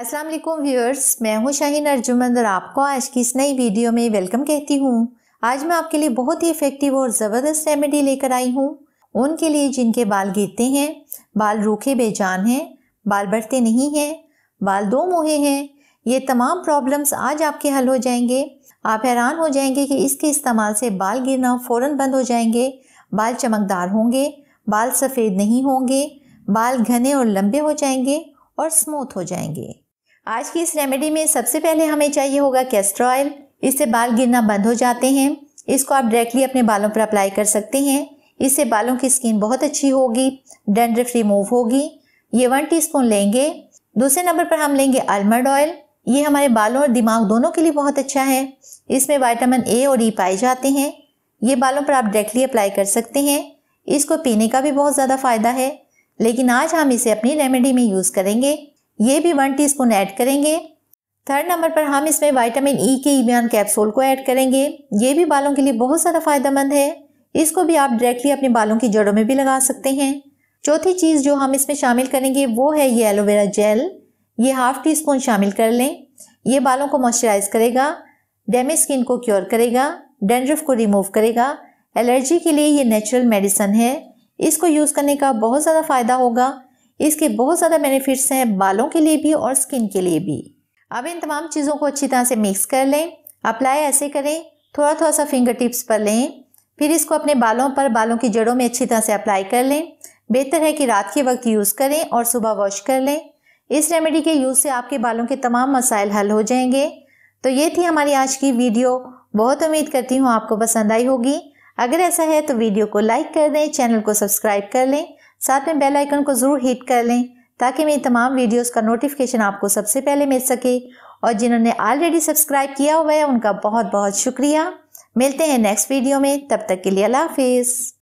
अस्सलाम वालेकुम व्यूअर्स मैं हूं शाहीन अर्जुमंद और आपको आज की इस नई वीडियो में वेलकम कहती हूं आज मैं आपके लिए बहुत ही इफ़ेक्टिव और ज़बरदस्त रेमेडी लेकर आई हूं उनके लिए जिनके बाल गिरते हैं बाल रूखे बेजान हैं बाल बढ़ते नहीं हैं बाल दो मोहे हैं ये तमाम प्रॉब्लम्स आज आपके हल हो जाएंगे आप हैरान हो जाएंगे कि इसके इस्तेमाल से बाल गिरना फ़ौर बंद हो जाएंगे बाल चमकदार होंगे बाल सफ़ेद नहीं होंगे बाल घने और लंबे हो जाएंगे और स्मूथ हो जाएंगे आज की इस रेमेडी में सबसे पहले हमें चाहिए होगा कैस्टर ऑयल इससे बाल गिरना बंद हो जाते हैं इसको आप डायरेक्टली अपने बालों पर अप्लाई कर सकते हैं इससे बालों की स्किन बहुत अच्छी होगी डेंड्रफ रिमूव होगी ये वन टीस्पून लेंगे दूसरे नंबर पर हम लेंगे आलमंड ऑयल ये हमारे बालों और दिमाग दोनों के लिए बहुत अच्छा है इसमें विटामिन ए और ई e पाए जाते हैं ये बालों पर आप डायरेक्टली अप्लाई कर सकते हैं इसको पीने का भी बहुत ज़्यादा फ़ायदा है लेकिन आज हम इसे अपनी रेमेडी में यूज़ करेंगे ये भी वन टीस्पून ऐड करेंगे थर्ड नंबर पर हम इसमें विटामिन ई e के ईमियान कैप्सूल को ऐड करेंगे ये भी बालों के लिए बहुत ज़्यादा फ़ायदेमंद है इसको भी आप डायरेक्टली अपने बालों की जड़ों में भी लगा सकते हैं चौथी चीज़ जो हम इसमें शामिल करेंगे वो है ये एलोवेरा जेल ये हाफ़ टी स्पून शामिल कर लें ये बालों को मॉइस्चराइज करेगा डैमेज स्किन को क्योर करेगा डेंड्रफ को रिमूव करेगा एलर्जी के लिए ये नेचुरल मेडिसन है इसको यूज़ करने का बहुत ज़्यादा फ़ायदा होगा इसके बहुत ज़्यादा बेनिफिट्स हैं बालों के लिए भी और स्किन के लिए भी अब इन तमाम चीज़ों को अच्छी तरह से मिक्स कर लें अप्लाई ऐसे करें थोड़ा थोड़ा सा फिंगर टिप्स पर लें फिर इसको अपने बालों पर बालों की जड़ों में अच्छी तरह से अप्लाई कर लें बेहतर है कि रात के वक्त यूज़ करें और सुबह वॉश कर लें इस रेमेडी के यूज़ से आपके बालों के तमाम मसाइल हल हो जाएंगे तो ये थी हमारी आज की वीडियो बहुत उम्मीद करती हूँ आपको पसंद आई होगी अगर ऐसा है तो वीडियो को लाइक कर दें चैनल को सब्सक्राइब कर लें साथ में बेल आइकन को ज़रूर हिट कर लें ताकि मेरी तमाम वीडियोस का नोटिफिकेशन आपको सबसे पहले मिल सके और जिन्होंने ऑलरेडी सब्सक्राइब किया हुआ है उनका बहुत बहुत शुक्रिया मिलते हैं नेक्स्ट वीडियो में तब तक के लिए अल्लाह हाफिज़